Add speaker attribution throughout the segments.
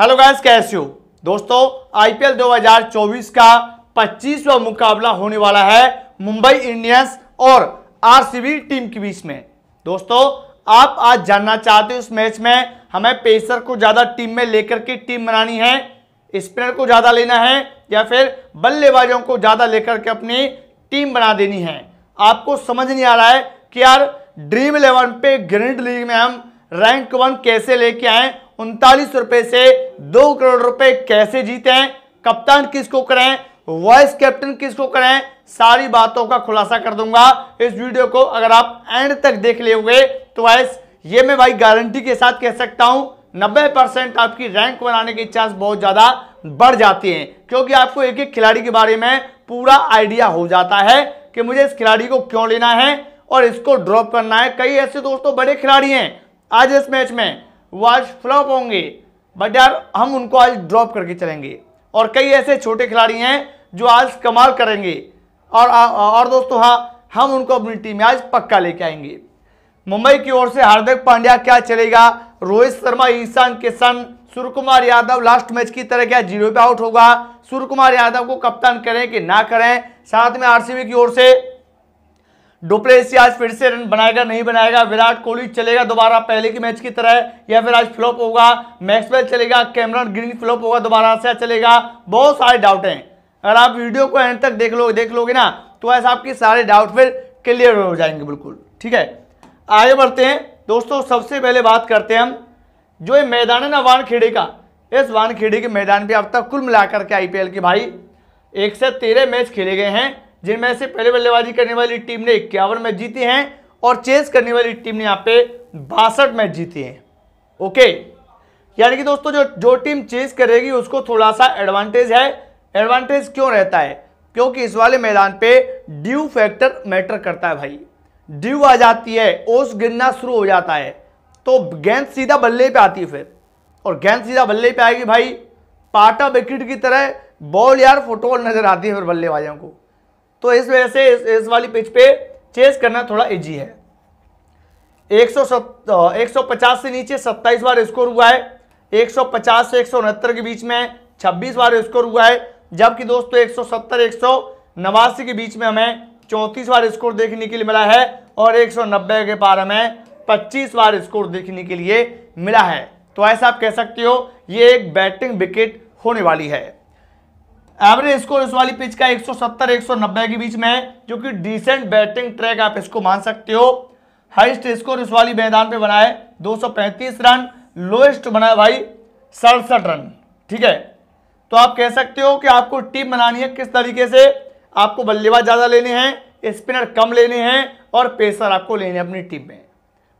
Speaker 1: hello guys कैसे हो दोस्तों आईपीएल 2024 का 25वां मुकाबला होने वाला है मुंबई इंडियंस और आरसीबी टीम के बीच में दोस्तों आप आज जानना चाहते हो इस मैच में हमें पेसर को ज़्यादा टीम में लेकर के टीम बनानी है स्पिनर को ज़्यादा लेना है या फिर बल्लेबाजों को ज़्यादा लेकर के अपनी टीम बना देनी है आपको समझ नहीं आ रहा है कि यार ड्रीम इलेवन पे ग्रेड लीग में हम रैंक वन कैसे लेके आए उनतालीस रुपए से दो करोड़ रुपए कैसे जीते हैं कप्तान किसको करें वाइस कैप्टन किसको करें सारी बातों का खुलासा कर दूंगा इस वीडियो को अगर आप एंड तक देख ले हुए तो वाइस ये मैं भाई गारंटी के साथ कह सकता हूं 90 परसेंट आपकी रैंक बनाने के चांस बहुत ज़्यादा बढ़ जाती है क्योंकि आपको एक एक खिलाड़ी के बारे में पूरा आइडिया हो जाता है कि मुझे इस खिलाड़ी को क्यों लेना है और इसको ड्रॉप करना है कई ऐसे दोस्तों बड़े खिलाड़ी हैं आज इस मैच में वो आज फ्लॉप होंगे बट यार हम उनको आज ड्रॉप करके चलेंगे और कई ऐसे छोटे खिलाड़ी हैं जो आज कमाल करेंगे और और दोस्तों हाँ हम उनको अपनी टीम में आज पक्का लेके आएंगे मुंबई की ओर से हार्दिक पांड्या क्या चलेगा रोहित शर्मा ईशान किशन सूर्य यादव लास्ट मैच की तरह क्या जीरो पे आउट होगा सूर्य कुमार यादव को कप्तान करें कि ना करें साथ में आर की ओर से डुप्लेसी आज फिर से रन बनाएगा नहीं बनाएगा विराट कोहली चलेगा दोबारा पहले की मैच की तरह या फिर आज फ्लॉप होगा मैक्सवेल चलेगा कैमरन ग्रीन फ्लॉप होगा दोबारा से चलेगा बहुत सारे डाउट हैं अगर आप वीडियो को एंड तक देख लो देख लोगे ना तो ऐसे आपके सारे डाउट फिर क्लियर हो जाएंगे बिल्कुल ठीक है आगे बढ़ते हैं दोस्तों सबसे पहले बात करते हैं हम जो ये मैदान है ना वानखेड़े का इस वानखेड़े के मैदान पर अब तक कुल मिलाकर के आई के भाई एक से तेरह मैच खेले गए हैं जिनमें से पहले बल्लेबाजी करने वाली टीम ने इक्यावन मैच जीते हैं और चेस करने वाली टीम ने यहाँ पे बासठ मैच जीते हैं ओके यानी कि दोस्तों जो जो टीम चेस करेगी उसको थोड़ा सा एडवांटेज है एडवांटेज क्यों रहता है क्योंकि इस वाले मैदान पे ड्यू फैक्टर मैटर करता है भाई ड्यू आ जाती है ओस गिरना शुरू हो जाता है तो गेंद सीधा बल्ले पे आती है फिर और गेंद सीधा बल्ले पे आएगी भाई पाटा विकेट की तरह बॉल यार फुटबॉल नजर आती है फिर बल्लेबाजों को तो इस वजह से इस, इस वाली पिच पे चेस करना थोड़ा इजी है एक सौ एक सौ पचास से नीचे सत्ताईस बार स्कोर हुआ है एक सौ पचास से एक सौ उनहत्तर के बीच में छब्बीस बार स्कोर हुआ है जबकि दोस्तों एक सौ सत्तर एक सौ नवासी के बीच में हमें चौंतीस बार स्कोर देखने के लिए मिला है और 190 के पार हमें 25 बार स्कोर देखने के लिए मिला है तो ऐसा आप कह सकते हो ये एक बैटिंग विकेट होने वाली है एवरेज स्कोर इस वाली पिच का 170 190 के बीच में है जो कि डिसेंट बैटिंग ट्रैक आप इसको मान सकते हो हाइस्ट स्कोर इस वाली मैदान पे बनाए 235 रन लोएस्ट बनाए भाई सड़सठ रन ठीक है तो आप कह सकते हो कि आपको टीम बनानी है किस तरीके से आपको बल्लेबाज ज़्यादा लेने हैं स्पिनर कम लेने हैं और पेसर आपको लेने हैं अपनी टीम में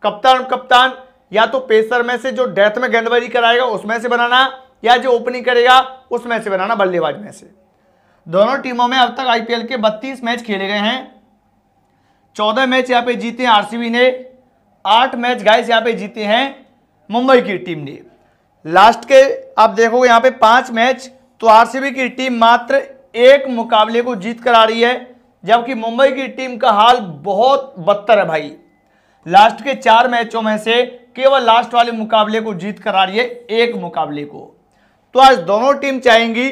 Speaker 1: कप्तान कप्तान या तो पेसर में से जो डेथ में गेंदबाजी कराएगा उसमें से बनाना या जो ओपनिंग करेगा उसमें से बनाना बल्लेबाज में से दोनों टीमों में अब तक आईपीएल के 32 मैच खेले गए हैं 14 मैच यहाँ पे जीते हैं आरसीबी ने 8 मैच गाइस यहाँ पे जीते हैं मुंबई की टीम ने लास्ट के आप देखोगे यहाँ पे पांच मैच तो आरसीबी की टीम मात्र एक मुकाबले को जीत कर आ रही है जबकि मुंबई की टीम का हाल बहुत बदतर है भाई लास्ट के चार मैचों में से केवल लास्ट वाले मुकाबले को जीत कर आ रही है एक मुकाबले को तो आज दोनों टीम चाहेंगी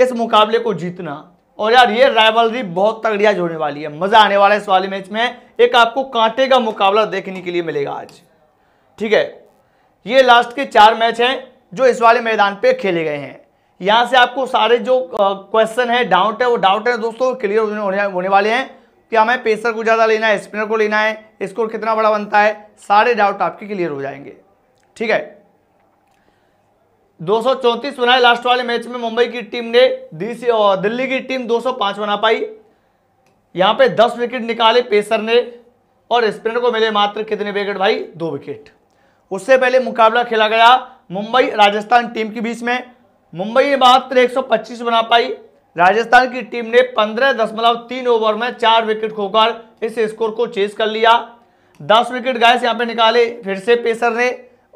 Speaker 1: इस मुकाबले को जीतना और यार ये राइवलरी बहुत तगड़िया आज होने वाली है मज़ा आने वाला है इस वाले मैच में एक आपको कांटे का मुकाबला देखने के लिए मिलेगा आज ठीक है ये लास्ट के चार मैच हैं जो इस वाले मैदान पे खेले गए हैं यहाँ से आपको सारे जो क्वेश्चन है डाउट है वो डाउट है दोस्तों क्लियर होने होने वाले हैं क्या हमें पेसर को ज़्यादा लेना है स्पिनर को लेना है स्कोर कितना बड़ा बनता है सारे डाउट आपके क्लियर हो जाएंगे ठीक है दो बनाए लास्ट वाले मैच में मुंबई की टीम ने दिल्ली की टीम 205 बना पाई यहां पे 10 विकेट निकाले पेसर ने और स्पिनर को मिले मात्र कितने विकेट भाई दो विकेट उससे पहले मुकाबला खेला गया मुंबई राजस्थान टीम के बीच में मुंबई ने मात्र 125 बना पाई राजस्थान की टीम ने पंद्रह दशमलव तीन ओवर में चार विकेट खोकर इस स्कोर को चेस कर लिया दस विकेट गैस यहाँ पे निकाले फिर से पेसर ने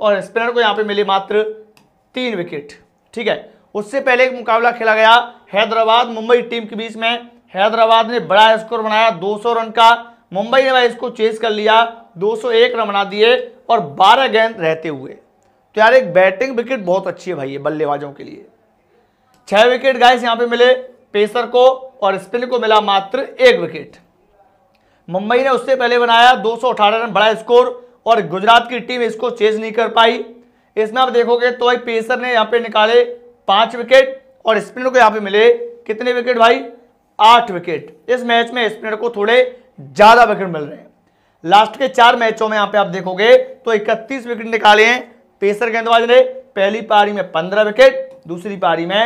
Speaker 1: और स्पिनर को यहाँ पे मिले मात्र तीन विकेट ठीक है उससे पहले एक मुकाबला खेला गया हैदराबाद मुंबई टीम के बीच में हैदराबाद ने बड़ा स्कोर बनाया 200 रन का मुंबई ने भाई इसको चेस कर लिया 201 रन बना दिए और 12 गेंद रहते हुए तो यार एक बैटिंग विकेट बहुत अच्छी है भाई ये बल्लेबाजों के लिए छह विकेट गाइस यहां पे मिले पेसर को और स्पिन को मिला मात्र एक विकेट मुंबई ने उससे पहले बनाया दो रन बड़ा स्कोर और गुजरात की टीम इसको चेज नहीं कर पाई इसमें आप देखोगे तो भाई पेसर ने यहाँ पे निकाले पांच विकेट और स्पिनर को यहाँ पे मिले कितने विकेट भाई आठ विकेट इस मैच में स्पिनर को थोड़े ज़्यादा विकेट मिल रहे हैं लास्ट के चार मैचों में यहाँ पे आप देखोगे तो इकतीस विकेट निकाले हैं पेसर गेंदबाज ने पहली पारी में पंद्रह विकेट दूसरी पारी में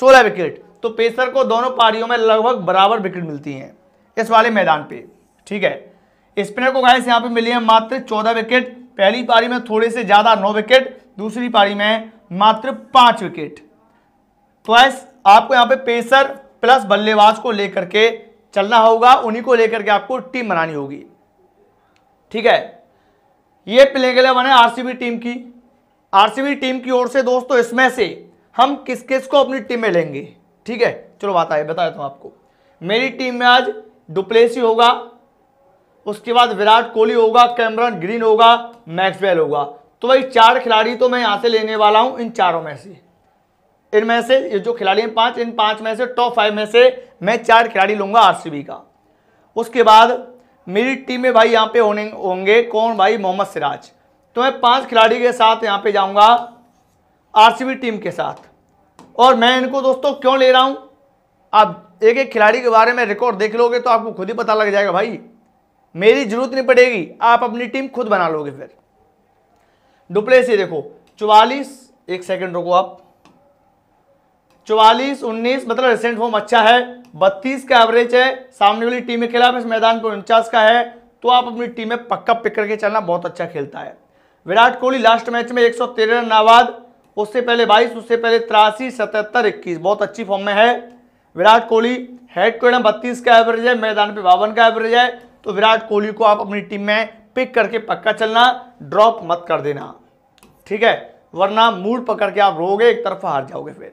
Speaker 1: सोलह विकेट तो पेसर को दोनों पारियों में लगभग बराबर विकेट मिलती हैं इस वाले मैदान पे ठीक है स्पिनर को गाय से यहाँ पे मिली है मात्र चौदह विकेट पहली पारी में थोड़े से ज़्यादा नौ विकेट दूसरी पारी में मात्र पांच विकेट तो आपको यहां पे पेसर प्लस बल्लेबाज को लेकर के चलना होगा उन्हीं को लेकर के आपको टीम बनानी होगी ठीक है ये के लिए बने आरसीबी टीम की आरसीबी टीम की ओर से दोस्तों इसमें से हम किस किस को अपनी टीम में लेंगे ठीक है चलो बात आए बता देता हूं आपको मेरी टीम में आज डुप्लेसी होगा उसके बाद विराट कोहली होगा कैमरन ग्रीन होगा मैक्सवेल होगा तो भाई चार खिलाड़ी तो मैं यहाँ से लेने वाला हूँ इन चारों में से इनमें से ये जो खिलाड़ी हैं पांच इन पांच में से टॉप फाइव में से मैं चार खिलाड़ी लूंगा आरसीबी का उसके बाद मेरी टीम में भाई यहाँ पे होने होंगे कौन भाई मोहम्मद सिराज तो मैं पांच खिलाड़ी के साथ यहाँ पे जाऊँगा आर टीम के साथ और मैं इनको दोस्तों क्यों ले रहा हूँ आप एक एक खिलाड़ी के बारे में रिकॉर्ड देख लोगे तो आपको खुद ही पता लग जाएगा भाई मेरी जरूरत नहीं पड़ेगी आप अपनी टीम खुद बना लोगे फिर से देखो चौवालीस एक सेकंड रुको आप चौवालीस उन्नीस मतलब रिसेंट फॉर्म अच्छा है बत्तीस का एवरेज है सामने वाली टीम के खिलाफ इस मैदान पर उनचास का है तो आप अपनी टीम में पक्का पिक करके चलना बहुत अच्छा खेलता है विराट कोहली लास्ट मैच में 113 रन नाबाद उससे पहले 22 उससे पहले तिरासी सतहत्तर इक्कीस बहुत अच्छी फॉर्म में है Virat Kohli head to head बत्तीस का एवरेज है मैदान पे बावन का एवरेज है तो विराट कोहली को आप अपनी टीम में पिक करके पक्का चलना ड्रॉप मत कर देना ठीक है वरना मूड पकड़ के आप रोगे एक तरफ हार जाओगे फिर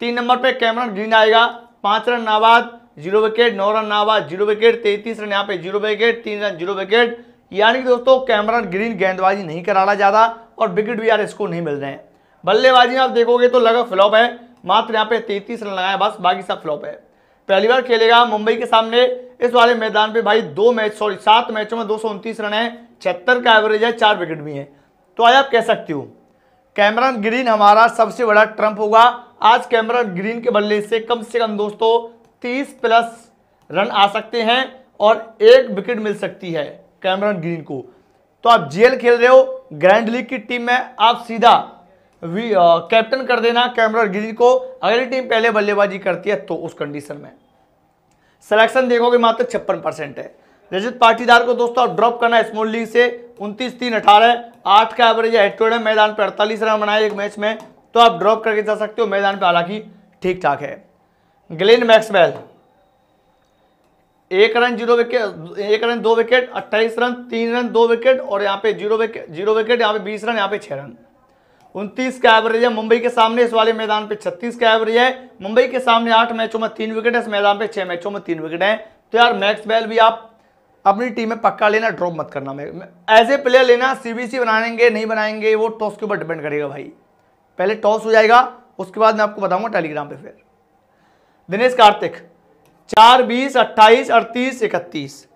Speaker 1: तीन नंबर पे कैमरन ग्रीन आएगा पांच रन नाबाद जीरो विकेट नौ रन नाबाद जीरो विकेट तैतीस रन यहाँ पे जीरो विकेट तीन रन जीरो विकेट यानी कि दोस्तों कैमरन ग्रीन गेंदबाजी नहीं करा रहा ज़्यादा और विकेट भी यार इसको नहीं मिल रहे हैं बल्लेबाजी आप देखोगे तो लगभग फ्लॉप है मात्र यहाँ पे तैतीस रन लगाए बस बाकी सब फ्लॉप है पहली बार खेलेगा मुंबई के सामने इस वाले मैदान पे भाई दो मैच सॉरी सात मैचों में दो सौ रन है छिहत्तर का एवरेज है चार विकेट भी हैं तो आज आप कह सकते हो कैमरन ग्रीन हमारा सबसे बड़ा ट्रंप होगा आज कैमरन ग्रीन के बल्ले से कम से कम दोस्तों तीस प्लस रन आ सकते हैं और एक विकेट मिल सकती है कैमरन ग्रीन को तो आप जेल खेल रहे हो ग्रैंड लीग की टीम में आप सीधा कैप्टन कर देना कैमरन ग्रीन को अगली टीम पहले बल्लेबाजी करती है तो उस कंडीशन में सिलेक्शन देखोगे मात्र छप्पन परसेंट है रजत पाटीदार को दोस्तों आप ड्रॉप करना स्मॉल लीग से उनतीस तीन अठारह आठ का एवरेज है हेड मैदान पर अड़तालीस रन बनाए एक मैच में तो आप ड्रॉप करके जा सकते हो मैदान पर हालांकि ठीक ठाक है ग्लेन मैक्सवेल एक रन जीरो विकेट एक रन दो विकेट अट्ठाईस रन तीन रन दो विकेट और यहाँ पे जीरो विकेट जीरो विकेट यहाँ पे बीस रन यहाँ पे छः रन उनतीस का एवरेज है मुंबई के सामने इस वाले मैदान पे छत्तीस का एवरेज है मुंबई के सामने आठ मैचों में तीन विकेट है इस मैदान पे छह मैचों में तीन विकेट है तो यार मैक्स बैल भी आप अपनी टीम में पक्का लेना ड्रॉप मत करना एज ए प्लेयर लेना सीबीसी बनाएंगे नहीं बनाएंगे वो टॉस के ऊपर डिपेंड करेगा भाई पहले टॉस हो जाएगा उसके बाद मैं आपको बताऊंगा टेलीग्राम पर फिर दिनेश कार्तिक चार बीस अट्ठाईस अड़तीस इकतीस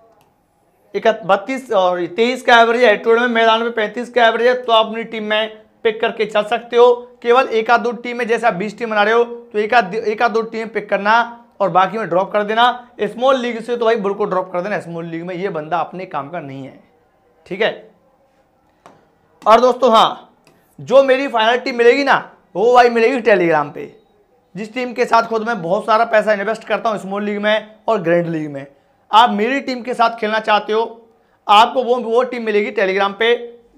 Speaker 1: बत्तीस और तेईस का एवरेज है टूर्नामेंट मैदान में पैंतीस का एवरेज है तो आप अपनी टीम में पिक करके चल सकते हो केवल एक आध दो टीम में जैसे आप बीस टीम बना रहे हो तो एक आध एक आध दो टीम पिक करना और बाकी में ड्रॉप कर देना स्मॉल लीग से तो भाई बिल्कुल ड्रॉप कर देना स्मॉल लीग में ये बंदा अपने काम का नहीं है ठीक है और दोस्तों हाँ जो मेरी फाइनल टीम मिलेगी ना वो भाई मिलेगी टेलीग्राम पे जिस टीम के साथ खुद मैं बहुत सारा पैसा इन्वेस्ट करता हूँ स्मॉल लीग में और ग्रैंड लीग में आप मेरी टीम के साथ खेलना चाहते हो आपको वो वो टीम मिलेगी टेलीग्राम पे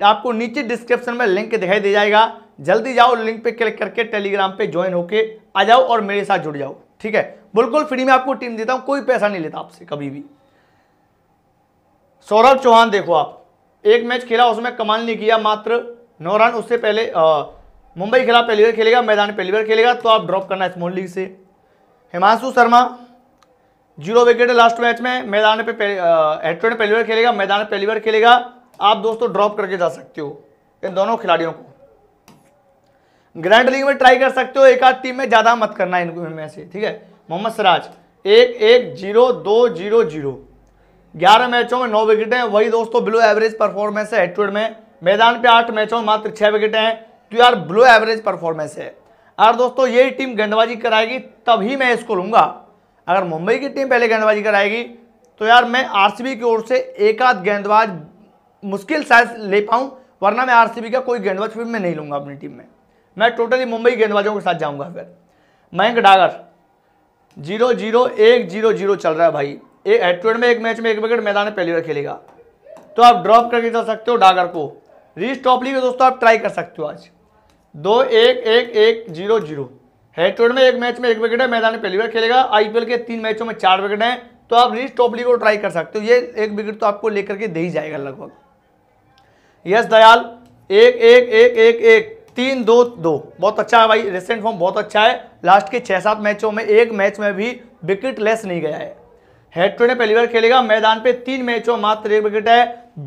Speaker 1: आपको नीचे डिस्क्रिप्शन में लिंक दिखाई दे जाएगा जल्दी जाओ लिंक पे क्लिक करके टेलीग्राम पे ज्वाइन होके आ जाओ और मेरे साथ जुड़ जाओ ठीक है बिल्कुल फ्री में आपको टीम देता हूँ कोई पैसा नहीं लेता आपसे कभी भी सौरभ चौहान देखो आप एक मैच खेला उसमें कमाल नहीं किया मात्र नौ रन उससे पहले मुंबई खिलाफ पहली बार खेलेगा मैदान पहली बार खेलेगा तो आप ड्रॉप करना स्मॉल लीग से Himanshu Sharma zero wicket last match में मैदान पे हेट्रो पहली बार खेलेगा मैदान पहली बार खेलेगा आप दोस्तों ड्रॉप करके जा सकते हो इन दोनों खिलाड़ियों को ग्रैंड लीग में ट्राई कर सकते हो एक आध टीम में ज़्यादा मत करना इनको में से ठीक है मोहम्मद सराज एक एक जीरो दो जीरो जीरो ग्यारह मैचों में नौ विकेटें हैं वही दोस्तों ब्लू एवरेज परफॉर्मेंस है हेड में मैदान पे आठ मैचों में मात्र छह विकेटें हैं तो यार ब्लू एवरेज परफॉर्मेंस है अगर दोस्तों यही टीम गेंदबाजी कराएगी तभी मैं इसको लूंगा अगर मुंबई की टीम पहले गेंदबाजी कराएगी तो यार मैं आरसीबी की ओर से एक आध गेंदबाज मुश्किल शायद ले पाऊँ वरना मैं आरसीबी का कोई गेंदबाज फिर मैं नहीं लूँगा अपनी टीम में मैं टोटली मुंबई गेंदबाजों के साथ जाऊँगा फिर मयंक डागर जीरो जीरो एक जीरो जीरो चल रहा है भाई एक हेड में एक मैच में एक विकेट मैदान में पहली बार खेलेगा तो आप ड्रॉप करके चल सकते हो डागर को रीच टॉपली को दोस्तों आप ट्राई कर सकते हो आज दो एक एक एक जीरो जीरो हेड में एक मैच में एक विकेट है मैदान में पहली बार खेलेगा आईपीएल के तीन मैचों में चार विकेट हैं तो आप रीच टॉपली को ट्राई कर सकते हो ये एक विकेट तो आपको लेकर के दे ही जाएगा लगभग यश दयाल एक एक एक एक एक तीन दो दो बहुत अच्छा है भाई रिसेंट फॉर्म बहुत अच्छा है लास्ट के छः सात मैचों में एक मैच में भी विकेट लेस नहीं गया है हेट्रो ने पहली बार खेलेगा मैदान पे तीन मैचों मात्र एक विकेट है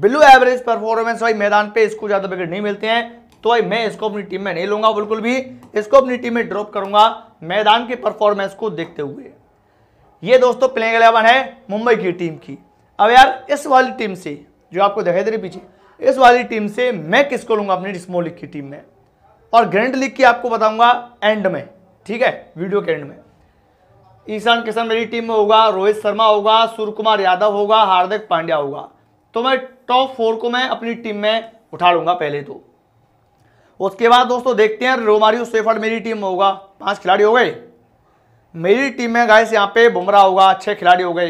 Speaker 1: बिलो एवरेज परफॉर्मेंस भाई मैदान पे इसको ज़्यादा विकेट नहीं मिलते हैं तो भाई मैं इसको अपनी टीम में नहीं लूंगा बिल्कुल भी इसको अपनी टीम में ड्रॉप करूंगा मैदान के परफॉर्मेंस को देखते हुए ये दोस्तों प्लेइंग एलेवन है मुंबई की टीम की अब यार इस वाली टीम से जो आपको दिखाई दे रही पीछे इस वाली टीम से मैं किसको लूंगा अपनी स्मॉल लीग की टीम में और ग्रैंड लीग की आपको बताऊंगा एंड में ठीक है वीडियो के एंड में ईशान किशन मेरी टीम में होगा रोहित शर्मा होगा सूर्य कुमार यादव होगा हार्दिक पांड्या होगा तो मैं टॉप फोर को मैं अपनी टीम में उठा लूंगा पहले तो उसके बाद दोस्तों देखते हैं रोमारियो सेफर्ड मेरी टीम में होगा पांच खिलाड़ी हो गए मेरी टीम में गाय से यहाँ पे बुमराह होगा छः खिलाड़ी हो गए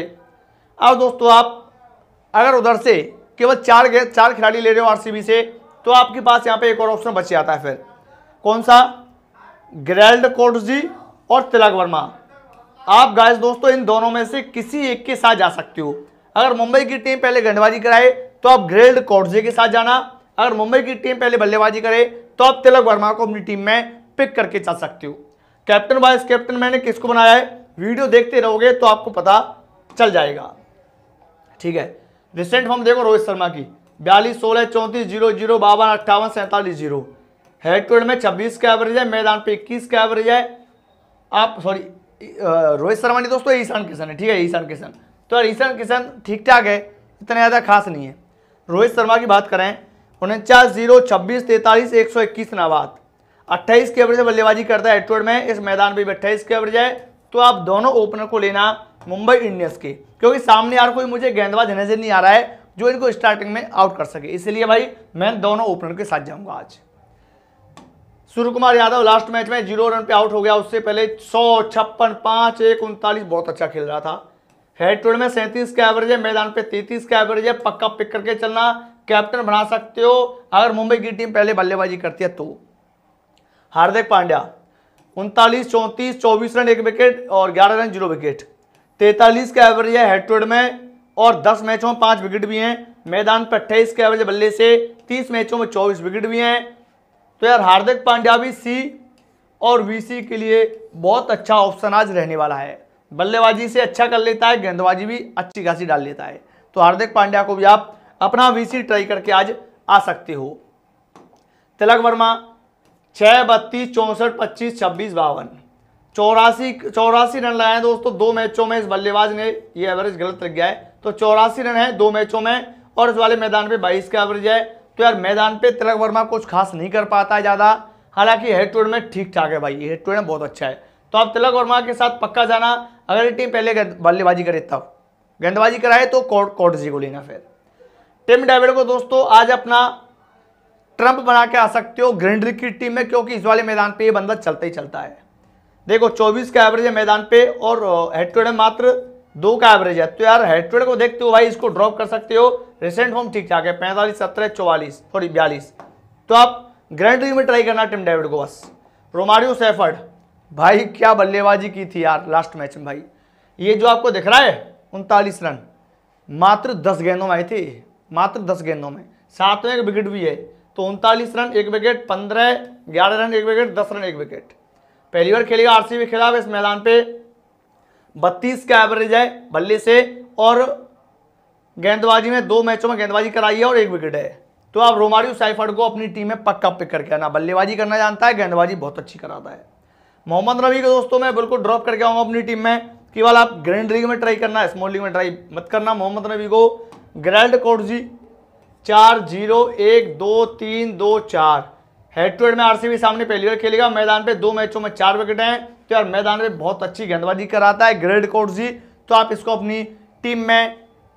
Speaker 1: अब दोस्तों आप अगर उधर से केवल चार चार खिलाड़ी ले रहे हो आरसीबी से तो आपके पास यहाँ पे एक और ऑप्शन बच जाता है फिर कौन सा ग्रैल्ड जी और तिलक वर्मा आप गाय दोस्तों इन दोनों में से किसी एक के साथ जा सकते हो अगर मुंबई की टीम पहले गेंदबाजी कराए तो आप ग्रेल्ड कोर्टजे के साथ जाना अगर मुंबई की टीम पहले बल्लेबाजी करे तो आप तिलक वर्मा को अपनी टीम में पिक करके जा सकते हो कैप्टन वाइस कैप्टन मैंने किसको बनाया है वीडियो देखते रहोगे तो आपको पता चल जाएगा ठीक है रिसेंट फॉर्म देखो रोहित शर्मा की बयालीस सोलह चौंतीस जीरो जीरो बावन अट्ठावन सैंतालीस जीरो हेड टू में छब्बीस का एवरेज है मैदान पे इक्कीस का एवरेज है आप सॉरी रोहित शर्मा नहीं दोस्तों ईशान किशन है ठीक है ईशान किशन तो यार ईशान किशन ठीक ठाक है इतना ज़्यादा खास नहीं है रोहित शर्मा की बात करें उनचास जीरो छब्बीस तैंतालीस एक सौ इक्कीस नाबाद अट्ठाईस के एवरेज बल्लेबाजी करता है हेडवर्ड में इस मैदान पर भी अट्ठाईस के एवरेज है तो आप दोनों ओपनर को लेना मुंबई इंडियंस के क्योंकि सामने यार कोई मुझे गेंदबाज नजर नहीं आ रहा है जो इनको स्टार्टिंग में आउट कर सके इसलिए भाई मैं दोनों ओपनर के साथ जाऊंगा आज सूर्य कुमार यादव लास्ट मैच में जीरो रन पे आउट हो गया उससे पहले सौ छप्पन पांच एक उनतालीस बहुत अच्छा खेल रहा था हेड टूड में सैंतीस का एवरेज है मैदान पे तैतीस का एवरेज है पक्का पिक करके चलना कैप्टन बना सकते हो अगर मुंबई की टीम पहले बल्लेबाजी करती है तो हार्दिक पांड्या उनतालीस चौंतीस चौबीस रन एक विकेट और ग्यारह रन जीरो विकेट तैतालीस का एवरेज है हेड टू हेड में और दस मैचों में पाँच विकेट भी हैं मैदान पर अट्ठाईस के एवरेज बल्ले से तीस मैचों में चौबीस विकेट भी हैं तो यार हार्दिक पांड्या भी सी और वीसी के लिए बहुत अच्छा ऑप्शन आज रहने वाला है बल्लेबाजी से अच्छा कर लेता है गेंदबाजी भी अच्छी खासी डाल लेता है तो हार्दिक पांड्या को भी आप अपना वी ट्राई करके आज आ सकते हो तिलक वर्मा छः बत्तीस चौंसठ पच्चीस छब्बीस बावन चौरासी चौरासी रन लगाए दोस्तों दो मैचों में इस बल्लेबाज ने ये एवरेज गलत लग गया है तो चौरासी रन है दो मैचों में और इस वाले मैदान पे बाईस का एवरेज है तो यार मैदान पे तिलक वर्मा कुछ खास नहीं कर पाता है ज़्यादा हालांकि हेड टू में ठीक ठाक है भाई हेड टू में बहुत अच्छा है तो आप तिलक वर्मा के साथ पक्का जाना अगर ये टीम पहले बल्लेबाजी करे तब गेंदबाजी कराए तो कोर्ट जी को लेना फिर टिम डेविड को दोस्तों आज अपना ट्रंप बना के आ सकते हो ग्रेंडरी की टीम में क्योंकि इस वाले मैदान पर ये बंदा चलता ही चलता है देखो 24 का एवरेज है मैदान पे और हेड टू हेड मात्र दो का एवरेज है तो यार हेड टू हेड को देखते हो भाई इसको ड्रॉप कर सकते हो रिसेंट फॉर्म ठीक ठाक है पैंतालीस सत्रह चौवालीस सॉरी बयालीस तो आप ग्रैंड लीग में ट्राई करना टिम डेविड को बस रोमारियो सेफर्ड भाई क्या बल्लेबाजी की थी यार लास्ट मैच में भाई ये जो आपको दिख रहा है उनतालीस रन मात्र दस गेंदों में आई थी मात्र दस गेंदों में सातवें एक विकेट भी है तो उनतालीस रन एक विकेट पंद्रह ग्यारह रन एक विकेट दस रन एक विकेट पहली बार खेलेगा आरसीबी के खिलाफ इस मैदान पे 32 का एवरेज है बल्ले से और गेंदबाजी में दो मैचों में गेंदबाजी कराई है और एक विकेट है तो आप रोमारियो साइफर्ड को अपनी टीम में पक्का पिक करके आना बल्लेबाजी करना जानता है गेंदबाजी बहुत अच्छी कराता है मोहम्मद रवि को दोस्तों मैं बिल्कुल ड्रॉप करके आऊंगा अपनी टीम में केवल आप ग्रैंड लीग में ट्राई करना स्मॉल लीग में ट्राई मत करना मोहम्मद रवि को ग्रैंड कोर्ट जी चार जीरो एक दो तीन दो चार हेड टू हेड में आरसीबी सामने पहली बार खेलेगा मैदान पे दो मैचों में चार विकेट हैं तो यार मैदान पे बहुत अच्छी गेंदबाजी कराता है ग्रेड कोर्ट जी तो आप इसको अपनी टीम में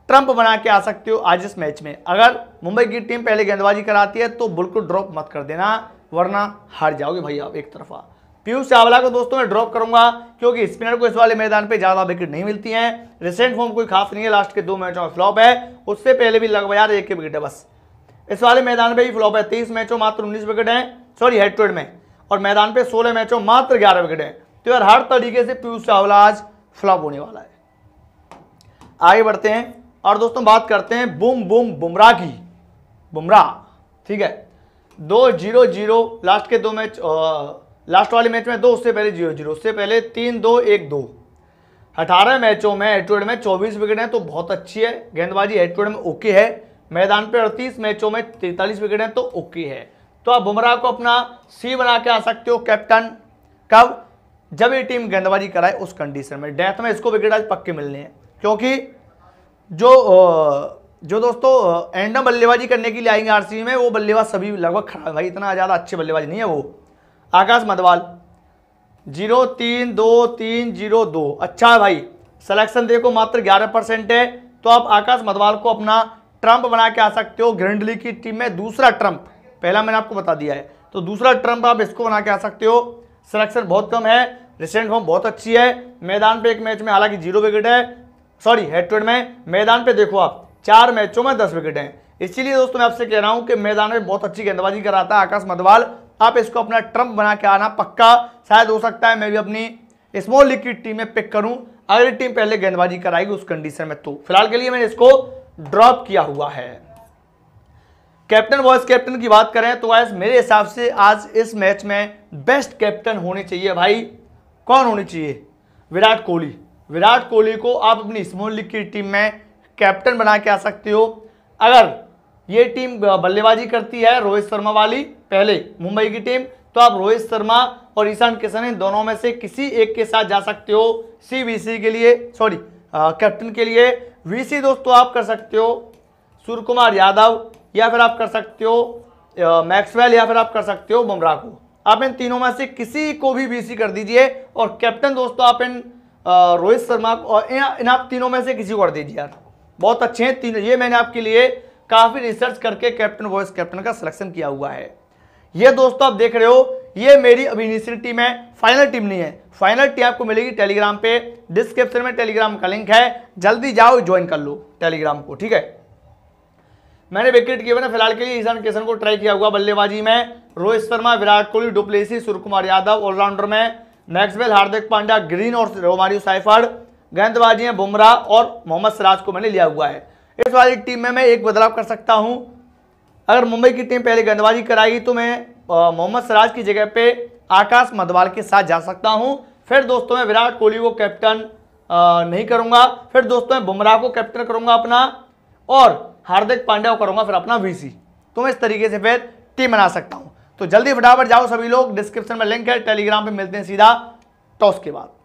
Speaker 1: ट्रंप बना के आ सकते हो आज इस मैच में अगर मुंबई की टीम पहले गेंदबाजी कराती है तो बिल्कुल ड्रॉप मत कर देना वरना हार जाओगे भैया आप एक तरफा पीयूष चावला को दोस्तों मैं ड्रॉप करूंगा क्योंकि स्पिनर को इस वाले मैदान पे ज़्यादा विकेट नहीं मिलती हैं रिसेंट फॉर्म कोई खास नहीं है लास्ट के दो मैचों में फ्लॉप है उससे पहले भी लगभग यार एक विकेट है बस इस वाले मैदान पे ही फ्लॉप है तेईस मैचों मात्र उन्नीस विकेट हैं सॉरी हेड में और मैदान पे सोलह मैचों मात्र ग्यारह विकेट हैं तो यार हर तरीके से पीयूष चावला आज फ्लॉप होने वाला है आगे बढ़ते हैं और दोस्तों बात करते हैं बुम बुम बुमराह की बुमराह ठीक है दो जीरो जीरो लास्ट के दो मैच लास्ट वाले मैच में दो उससे पहले जीरो जीरो उससे पहले तीन दो एक दो अठारह मैचों में एटोड में चौबीस विकेट हैं तो बहुत अच्छी है गेंदबाजी एटोड में ओके है मैदान पे 38 मैचों में 43 विकेट हैं तो ओके है तो आप बुमराह को अपना सी बना के आ सकते हो कैप्टन कब जब ये टीम गेंदबाजी कराए उस कंडीशन में डेथ में इसको विकेट आज पक्के मिलने हैं क्योंकि जो जो दोस्तों एंडम बल्लेबाजी करने के लिए आएंगे आर में वो बल्लेबाज सभी लगभग खराब है भाई इतना ज़्यादा अच्छे बल्लेबाज नहीं है वो आकाश मधवाल जीरो तीन दो तीन जीरो दो अच्छा है भाई सिलेक्शन देखो मात्र ग्यारह परसेंट है तो आप आकाश मधवाल को अपना ट्रंप बना के आ सकते हो ग्रेंडली की टीम में दूसरा ट्रंप पहला मैंने आपको बता दिया है तो दूसरा ट्रंप आप इसको बना के आ सकते हो सिलेक्शन बहुत कम है रिसेंट फॉर्म बहुत अच्छी है मैदान पे एक मैच में हालांकि जीरो विकेट है सॉरी हेड टू हेड में मैदान पे देखो आप चार मैचों में दस विकेट हैं इसीलिए दोस्तों मैं आपसे कह रहा हूँ कि मैदान में बहुत अच्छी गेंदबाजी कराता है आकाश मधवाल आप इसको अपना ट्रंप बना के आना पक्का शायद हो सकता है मैं भी अपनी स्मॉल लीग की टीम में पिक करूँ अगली टीम पहले गेंदबाजी कराएगी उस कंडीशन में तो फिलहाल के लिए मैंने इसको ड्रॉप किया हुआ है कैप्टन वाइस कैप्टन की बात करें तो वाइस मेरे हिसाब से आज इस मैच में बेस्ट कैप्टन होने चाहिए भाई कौन होनी चाहिए विराट कोहली विराट कोहली को आप अपनी स्मॉल लीग की टीम में कैप्टन बना के आ सकते हो अगर ये टीम बल्लेबाजी करती है रोहित शर्मा वाली पहले मुंबई की टीम तो आप रोहित शर्मा और ईशान किशन इन दोनों में से किसी एक के साथ जा सकते हो सी के लिए सॉरी कैप्टन के लिए वीसी दोस्तों आप कर सकते हो सूर्य कुमार यादव या फिर आप कर सकते हो मैक्सवेल या फिर आप कर सकते हो बुमराह को आप इन तीनों में से किसी को भी बीसी कर दीजिए और कैप्टन दोस्तों आप इन रोहित शर्मा को और इन आप तीनों में से किसी को कर दीजिए यार बहुत अच्छे हैं तीनों ये मैंने आपके लिए काफ़ी रिसर्च करके कैप्टन वॉइस कैप्टन का सिलेक्शन किया हुआ है ये दोस्तों आप देख रहे हो ये मेरी अभी इनिशियल टीम है फाइनल टीम नहीं है फाइनल टीम आपको मिलेगी टेलीग्राम पे डिस्क्रिप्शन में टेलीग्राम का लिंक है जल्दी जाओ ज्वाइन कर लो टेलीग्राम को ठीक है मैंने विकेट किया ना फिलहाल के लिए ईशान किशन को ट्राई किया हुआ बल्लेबाजी में रोहित शर्मा विराट कोहली डुप्लेसी सूर्य कुमार यादव ऑलराउंडर में मैक्सवेल हार्दिक पांड्या ग्रीन और रोमारियो साइफर गेंदबाजी है बुमराह और मोहम्मद सिराज को मैंने लिया हुआ है इस वाली टीम में मैं एक बदलाव कर सकता हूं अगर मुंबई की टीम पहले गेंदबाजी कराएगी तो मैं मोहम्मद सराज की जगह पे आकाश मधवाल के साथ जा सकता हूं फिर दोस्तों मैं विराट कोहली को कैप्टन नहीं करूंगा फिर दोस्तों मैं बुमराह को कैप्टन करूंगा अपना और हार्दिक पांड्या को करूंगा फिर अपना सी तो मैं इस तरीके से फिर टीम बना सकता हूं तो जल्दी फटाफट जाओ सभी लोग डिस्क्रिप्शन में लिंक है टेलीग्राम पर मिलते हैं सीधा टॉस तो के बाद